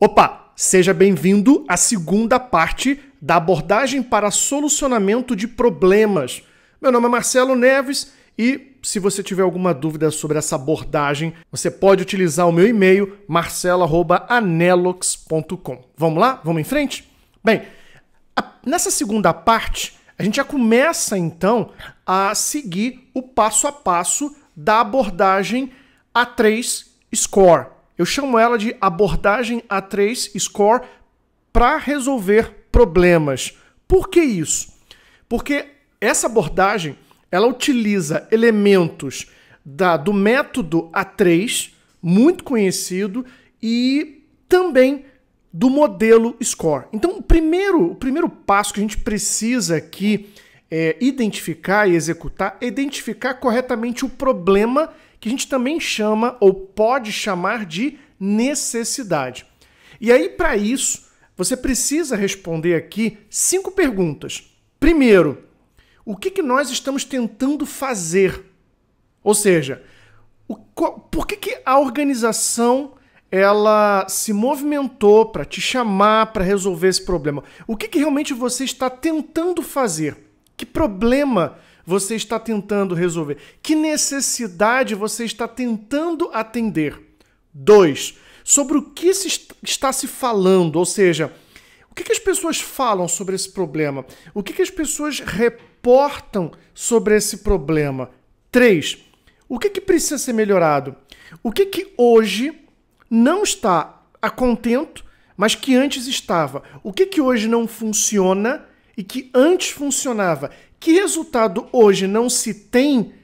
Opa, seja bem-vindo à segunda parte da abordagem para solucionamento de problemas. Meu nome é Marcelo Neves e se você tiver alguma dúvida sobre essa abordagem, você pode utilizar o meu e-mail marcelo@anelox.com. Vamos lá? Vamos em frente? Bem, a, nessa segunda parte, a gente já começa então a seguir o passo a passo da abordagem A3 Score eu chamo ela de abordagem A3 Score para resolver problemas. Por que isso? Porque essa abordagem ela utiliza elementos da, do método A3, muito conhecido, e também do modelo SCORE. Então, o primeiro, o primeiro passo que a gente precisa aqui é, identificar e executar, identificar corretamente o problema que a gente também chama ou pode chamar de necessidade. E aí, para isso, você precisa responder aqui cinco perguntas. Primeiro, o que, que nós estamos tentando fazer? Ou seja, o, por que, que a organização ela se movimentou para te chamar para resolver esse problema? O que, que realmente você está tentando fazer? Que problema você está tentando resolver? Que necessidade você está tentando atender? Dois, sobre o que se está se falando, ou seja, o que, que as pessoas falam sobre esse problema? O que, que as pessoas reportam sobre esse problema? Três, o que, que precisa ser melhorado? O que, que hoje não está a contento, mas que antes estava? O que, que hoje não funciona e que antes funcionava. Que resultado hoje não se tem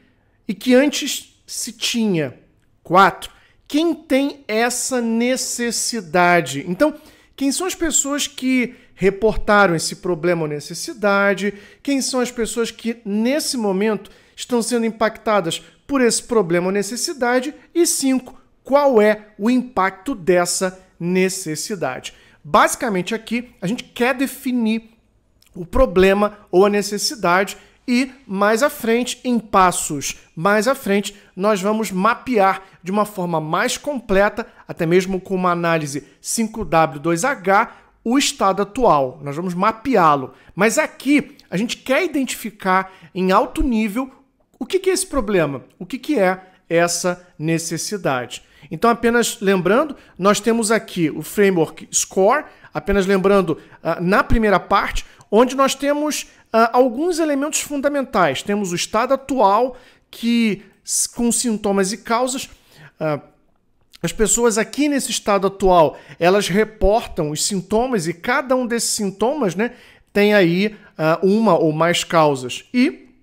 e que antes se tinha? quatro, Quem tem essa necessidade? Então, quem são as pessoas que reportaram esse problema ou necessidade? Quem são as pessoas que, nesse momento, estão sendo impactadas por esse problema ou necessidade? E cinco, Qual é o impacto dessa necessidade? Basicamente, aqui a gente quer definir o problema ou a necessidade e mais à frente, em passos mais à frente, nós vamos mapear de uma forma mais completa, até mesmo com uma análise 5W2H, o estado atual. Nós vamos mapeá-lo. Mas aqui a gente quer identificar em alto nível o que, é esse problema, o que, que é essa necessidade. Então, apenas lembrando, nós temos aqui o framework Score. Apenas lembrando, ah, na primeira parte, onde nós temos uh, alguns elementos fundamentais. Temos o estado atual, que com sintomas e causas. Uh, as pessoas aqui nesse estado atual, elas reportam os sintomas e cada um desses sintomas, né, tem aí uh, uma ou mais causas. E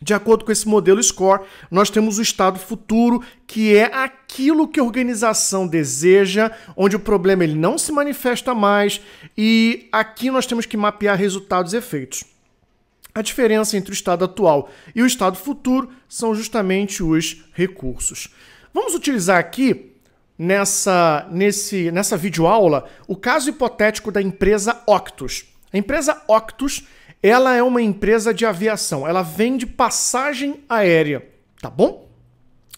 de acordo com esse modelo SCORE, nós temos o estado futuro, que é aquilo que a organização deseja, onde o problema ele não se manifesta mais, e aqui nós temos que mapear resultados e efeitos. A diferença entre o estado atual e o estado futuro são justamente os recursos. Vamos utilizar aqui nessa nesse nessa videoaula o caso hipotético da empresa Octus. A empresa Octus ela é uma empresa de aviação, ela vende passagem aérea, tá bom?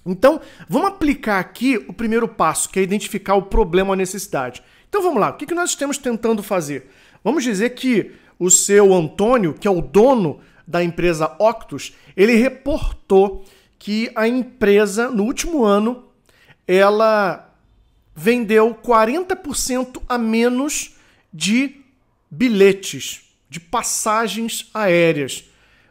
Então, vamos aplicar aqui o primeiro passo, que é identificar o problema ou a necessidade. Então vamos lá, o que nós estamos tentando fazer? Vamos dizer que o seu Antônio, que é o dono da empresa Octus, ele reportou que a empresa, no último ano, ela vendeu 40% a menos de bilhetes de passagens aéreas.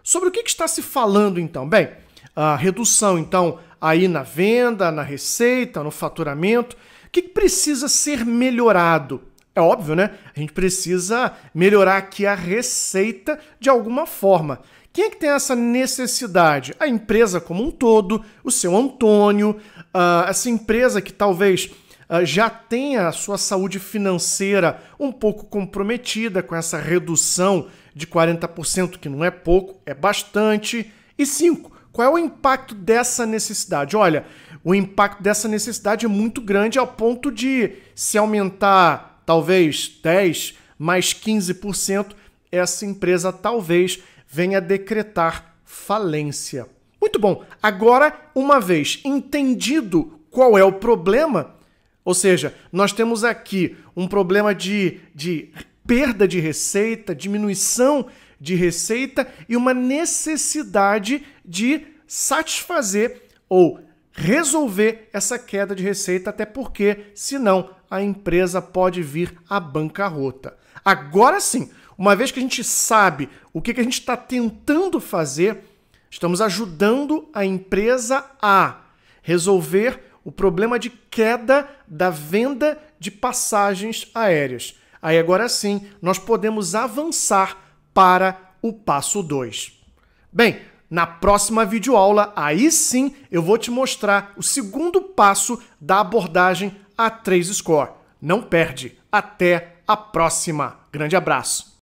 Sobre o que, está se falando então? Bem, a redução então aí na venda, na receita, no faturamento. O que, que precisa ser melhorado? É óbvio, né? A gente precisa melhorar aqui a receita de alguma forma. Quem é que tem essa necessidade? A empresa como um todo, o seu Antônio, uh, essa empresa que talvez ah, já tem a sua saúde financeira um pouco comprometida com essa redução de 40%, que não é pouco, é bastante. E cinco Qual é o impacto dessa necessidade? Olha, o impacto dessa necessidade é muito grande ao ponto de se aumentar talvez 10 mais 15%, essa empresa talvez venha decretar falência. Muito bom. Agora, uma vez entendido qual é o problema, ou seja, nós temos aqui um problema de, de perda de receita, diminuição de receita e uma necessidade de satisfazer ou resolver essa queda de receita, até porque, senão, a empresa pode vir à bancarrota. Agora sim, uma vez que a gente sabe o que a gente está tentando fazer, estamos ajudando a empresa a resolver o problema de queda da venda de passagens aéreas. Aí agora sim, nós podemos avançar para o passo 2. Bem, na próxima videoaula, aí sim eu vou te mostrar o segundo passo da abordagem A3 Score. Não perde! Até a próxima! Grande abraço!